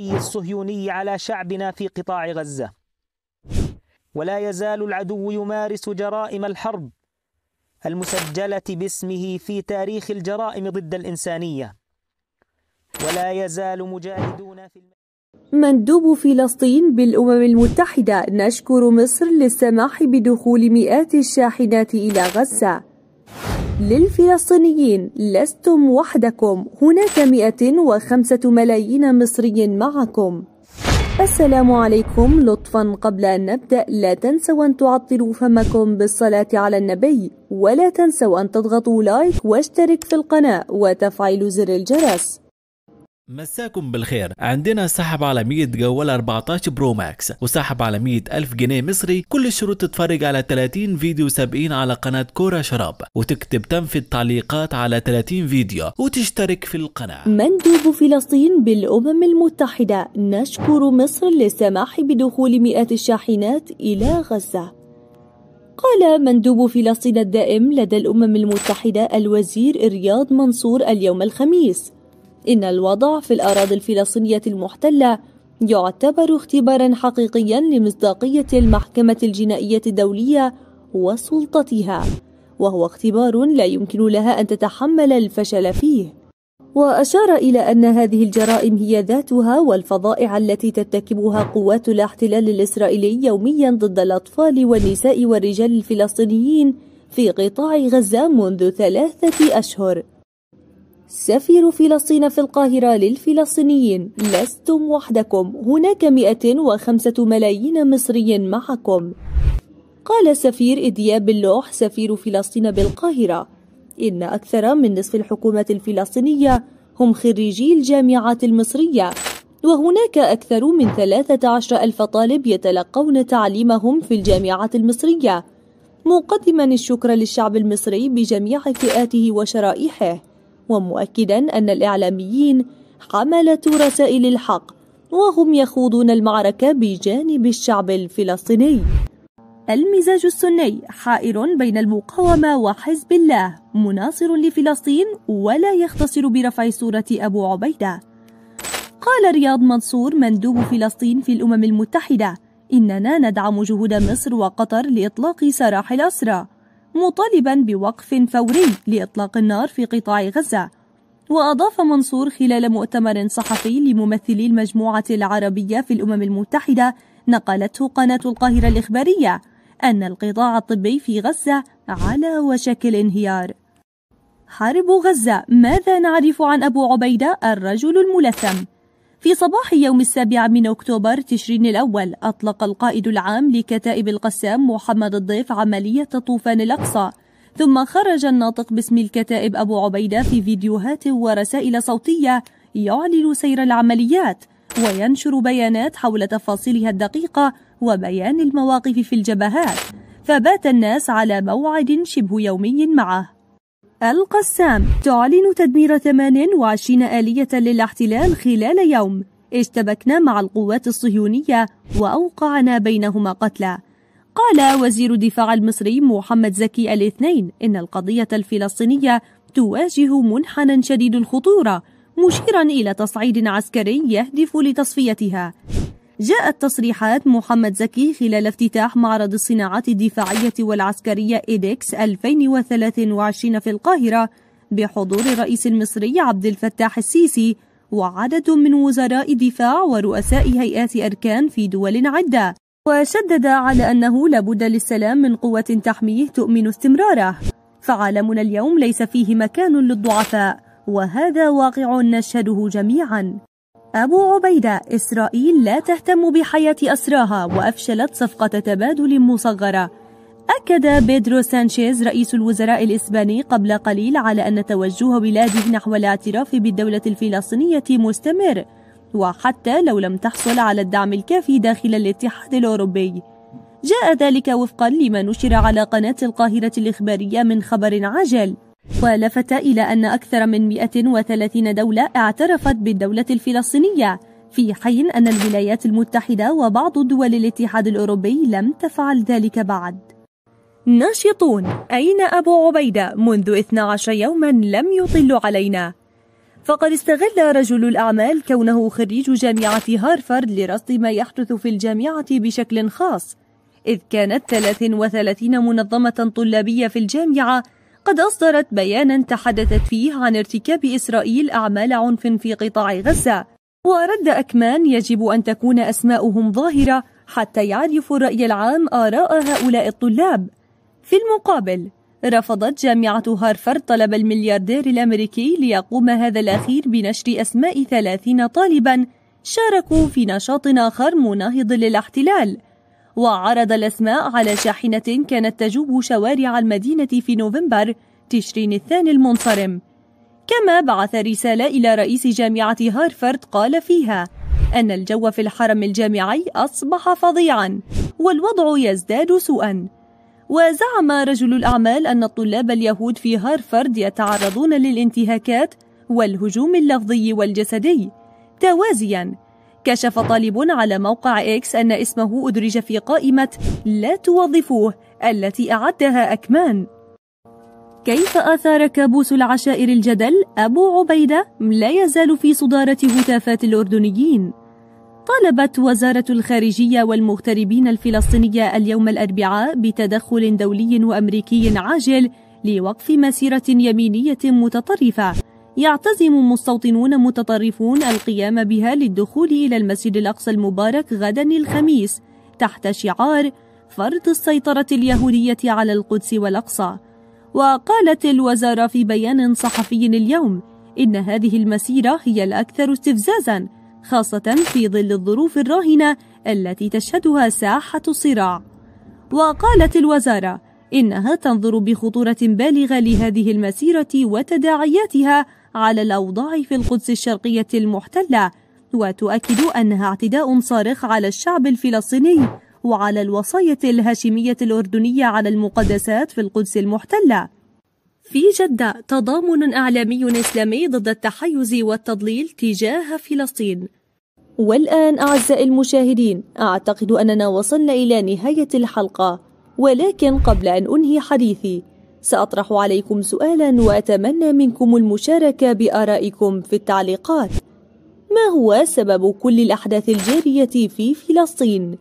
الصهيوني على شعبنا في قطاع غزة ولا يزال العدو يمارس جرائم الحرب المسجلة باسمه في تاريخ الجرائم ضد الإنسانية ولا يزال مجاهدون في مندوب فلسطين بالأمم المتحدة نشكر مصر للسماح بدخول مئات الشاحنات إلى غزة للفلسطينيين لستم وحدكم هناك 105 ملايين مصري معكم السلام عليكم لطفا قبل أن نبدأ لا تنسوا أن تعطلوا فمكم بالصلاة على النبي ولا تنسوا أن تضغطوا لايك واشترك في القناة وتفعيل زر الجرس مساكم بالخير عندنا سحب على 100 جوال 14 برو ماكس وسحب على 100 ألف جنيه مصري كل الشروط تتفرج على 30 فيديو سابقين على قناة كورة شراب وتكتب تم في التعليقات على 30 فيديو وتشترك في القناة مندوب فلسطين بالأمم المتحدة نشكر مصر للسماح بدخول مئات الشاحنات إلى غزة قال مندوب فلسطين الدائم لدى الأمم المتحدة الوزير رياض منصور اليوم الخميس إن الوضع في الأراضي الفلسطينية المحتلة يعتبر اختبارا حقيقيا لمصداقية المحكمة الجنائية الدولية وسلطتها وهو اختبار لا يمكن لها أن تتحمل الفشل فيه وأشار إلى أن هذه الجرائم هي ذاتها والفظائع التي ترتكبها قوات الاحتلال الإسرائيلي يوميا ضد الأطفال والنساء والرجال الفلسطينيين في قطاع غزة منذ ثلاثة أشهر سفير فلسطين في القاهرة للفلسطينيين لستم وحدكم هناك 105 ملايين مصري معكم قال سفير إدياب اللوح سفير فلسطين بالقاهرة إن أكثر من نصف الحكومة الفلسطينية هم خريجي الجامعات المصرية وهناك أكثر من 13 ألف طالب يتلقون تعليمهم في الجامعات المصرية مقدما الشكر للشعب المصري بجميع فئاته وشرائحه ومؤكدا أن الإعلاميين حملة رسائل الحق وهم يخوضون المعركة بجانب الشعب الفلسطيني المزاج السني حائر بين المقاومة وحزب الله مناصر لفلسطين ولا يختصر برفع صورة أبو عبيدة قال رياض منصور مندوب فلسطين في الأمم المتحدة إننا ندعم جهود مصر وقطر لإطلاق سراح الأسرى مطالبا بوقف فوري لإطلاق النار في قطاع غزة وأضاف منصور خلال مؤتمر صحفي لممثلي المجموعة العربية في الأمم المتحدة نقلته قناة القاهرة الإخبارية أن القطاع الطبي في غزة على وشك الانهيار حرب غزة ماذا نعرف عن أبو عبيدة الرجل الملثم؟ في صباح يوم السابع من أكتوبر تشرين الأول أطلق القائد العام لكتائب القسام محمد الضيف عملية طوفان الأقصى ثم خرج الناطق باسم الكتائب أبو عبيدة في فيديوهات ورسائل صوتية يعلن سير العمليات وينشر بيانات حول تفاصيلها الدقيقة وبيان المواقف في الجبهات فبات الناس على موعد شبه يومي معه القسام تعلن تدمير 28 آلية للاحتلال خلال يوم اشتبكنا مع القوات الصهيونية وأوقعنا بينهما قتلى قال وزير الدفاع المصري محمد زكي الاثنين إن القضية الفلسطينية تواجه منحنى شديد الخطورة مشيرا إلى تصعيد عسكري يهدف لتصفيتها جاءت تصريحات محمد زكي خلال افتتاح معرض الصناعات الدفاعية والعسكرية إيدكس 2023 في القاهرة بحضور الرئيس المصري عبد الفتاح السيسي وعدد من وزراء دفاع ورؤساء هيئات أركان في دول عدة وشدد على أنه لابد للسلام من قوة تحميه تؤمن استمراره فعالمنا اليوم ليس فيه مكان للضعفاء وهذا واقع نشهده جميعا أبو عبيدة إسرائيل لا تهتم بحياة أسراها وأفشلت صفقة تبادل مصغرة أكد بيدرو سانشيز رئيس الوزراء الإسباني قبل قليل على أن توجه بلاده نحو الاعتراف بالدولة الفلسطينية مستمر وحتى لو لم تحصل على الدعم الكافي داخل الاتحاد الأوروبي جاء ذلك وفقا لما نشر على قناة القاهرة الإخبارية من خبر عاجل ولفت إلى أن أكثر من 130 دولة اعترفت بالدولة الفلسطينية في حين أن الولايات المتحدة وبعض دول الاتحاد الأوروبي لم تفعل ذلك بعد ناشطون أين أبو عبيدة منذ 12 يوما لم يطل علينا فقد استغل رجل الأعمال كونه خريج جامعة هارفارد لرصد ما يحدث في الجامعة بشكل خاص إذ كانت 33 منظمة طلابية في الجامعة قد أصدرت بيانا تحدثت فيه عن ارتكاب إسرائيل أعمال عنف في قطاع غزة ورد أكمان يجب أن تكون أسماؤهم ظاهرة حتى يعرف الرأي العام آراء هؤلاء الطلاب في المقابل رفضت جامعة هارفارد طلب الملياردير الأمريكي ليقوم هذا الأخير بنشر أسماء ثلاثين طالبا شاركوا في نشاط آخر مناهض للاحتلال وعرض الأسماء على شاحنة كانت تجوب شوارع المدينة في نوفمبر تشرين الثاني المنصرم كما بعث رسالة إلى رئيس جامعة هارفارد قال فيها أن الجو في الحرم الجامعي أصبح فظيعا والوضع يزداد سوءا وزعم رجل الأعمال أن الطلاب اليهود في هارفارد يتعرضون للانتهاكات والهجوم اللفظي والجسدي توازيا كشف طالب على موقع إكس أن اسمه أدرج في قائمة لا توظفوه التي أعدها أكمان كيف آثار كابوس العشائر الجدل أبو عبيدة لا يزال في صدارة هتافات الأردنيين طالبت وزارة الخارجية والمغتربين الفلسطينية اليوم الأربعاء بتدخل دولي وأمريكي عاجل لوقف مسيرة يمينية متطرفة يعتزم مستوطنون متطرفون القيام بها للدخول إلى المسجد الأقصى المبارك غدا الخميس تحت شعار فرض السيطرة اليهودية على القدس والأقصى وقالت الوزارة في بيان صحفي اليوم إن هذه المسيرة هي الأكثر استفزازا خاصة في ظل الظروف الراهنة التي تشهدها ساحة الصراع وقالت الوزارة إنها تنظر بخطورة بالغة لهذه المسيرة وتداعياتها على الأوضاع في القدس الشرقية المحتلة وتؤكد أنها اعتداء صارخ على الشعب الفلسطيني وعلى الوصاية الهاشمية الأردنية على المقدسات في القدس المحتلة في جدة تضامن إعلامي إسلامي ضد التحيز والتضليل تجاه فلسطين والآن أعزائي المشاهدين أعتقد أننا وصلنا إلى نهاية الحلقة ولكن قبل أن أنهي حديثي سأطرح عليكم سؤالا وأتمنى منكم المشاركة بآرائكم في التعليقات ما هو سبب كل الأحداث الجارية في فلسطين؟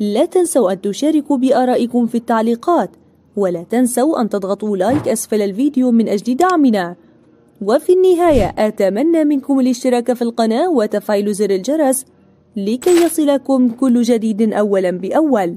لا تنسوا أن تشاركوا بآرائكم في التعليقات ولا تنسوا أن تضغطوا لايك أسفل الفيديو من أجل دعمنا وفي النهاية أتمنى منكم الاشتراك في القناة وتفعيل زر الجرس لكي يصلكم كل جديد أولا بأول